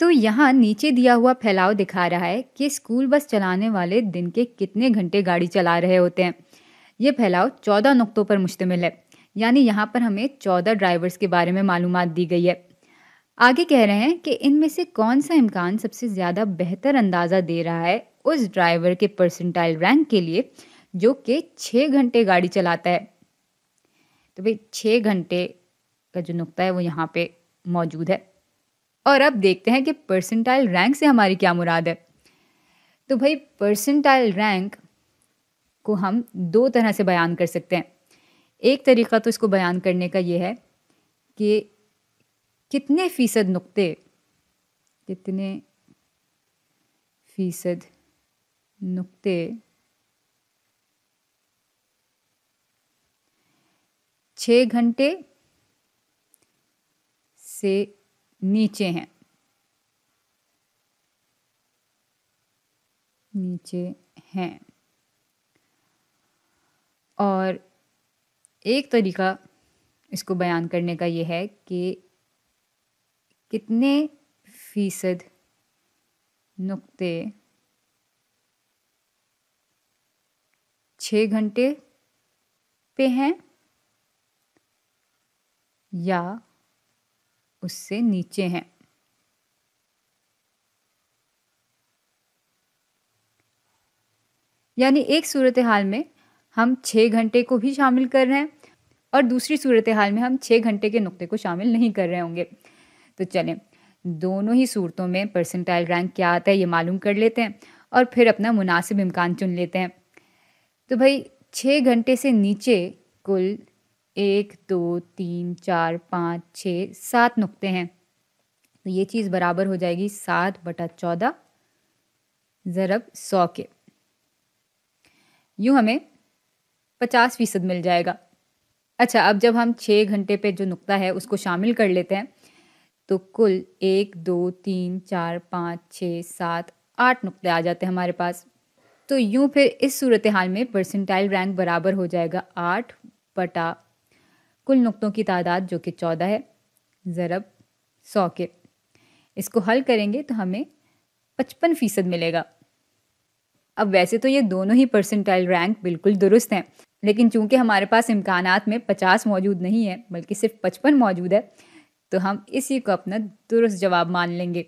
तो यहाँ नीचे दिया हुआ फैलाव दिखा रहा है कि स्कूल बस चलाने वाले दिन के कितने घंटे गाड़ी चला रहे होते हैं ये फैलाव चौदह नुकतों पर मुश्तमिल है यानी यहाँ पर हमें चौदह ड्राइवर्स के बारे में मालूम दी गई है आगे कह रहे हैं कि इनमें से कौन सा इम्कान सबसे ज़्यादा बेहतर अंदाज़ा दे रहा है उस ड्राइवर के परसेंटाइल रैंक के लिए जो कि छः घंटे गाड़ी चलाता है तो भाई छः घंटे का जो नुकता है वो यहाँ पे मौजूद है और अब देखते हैं कि परसेंटाइल रैंक से हमारी क्या मुराद है तो भाई परसेंटाइल रैंक को हम दो तरह से बयान कर सकते हैं एक तरीका तो इसको बयान करने का ये है कि कितने फ़ीसद नुक्ते कितने फ़ीसद नुक्ते छः घंटे से नीचे हैं नीचे हैं और एक तरीका इसको बयान करने का ये है कि कितने फीसद नुक्ते छ घंटे पे हैं या उससे नीचे हैं यानी एक सूरत हाल में हम छः घंटे को भी शामिल कर रहे हैं और दूसरी सूरत हाल में हम छः घंटे के नुक्ते को शामिल नहीं कर रहे होंगे तो चलें दोनों ही सूरतों में परसेंटाइल रैंक क्या आता है ये मालूम कर लेते हैं और फिर अपना मुनासिब इम्कान चुन लेते हैं तो भाई छः घंटे से नीचे कुल एक दो तीन चार पाँच छः सात नुक्ते हैं तो ये चीज़ बराबर हो जाएगी सात बटा चौदह ज़रब सौ के यूँ हमें पचास फीसद मिल जाएगा अच्छा अब जब हम छः घंटे पे जो नुक्ता है उसको शामिल कर लेते हैं तो कुल एक दो तीन चार पाँच छः सात आठ नुक्ते आ जाते हैं हमारे पास तो यूँ फिर इस सूरत हाल में परसेंटाइल रैंक बराबर हो जाएगा आठ बटा कुल नुक्तों की तादाद जो कि चौदह है ज़रब सौ के इसको हल करेंगे तो हमें पचपन फ़ीसद मिलेगा अब वैसे तो ये दोनों ही परसेंटाइल रैंक बिल्कुल दुरुस्त हैं लेकिन चूंकि हमारे पास इम्कान में पचास मौजूद नहीं है बल्कि सिर्फ पचपन मौजूद है तो हम इसी को अपना दुरुस्त जवाब मान लेंगे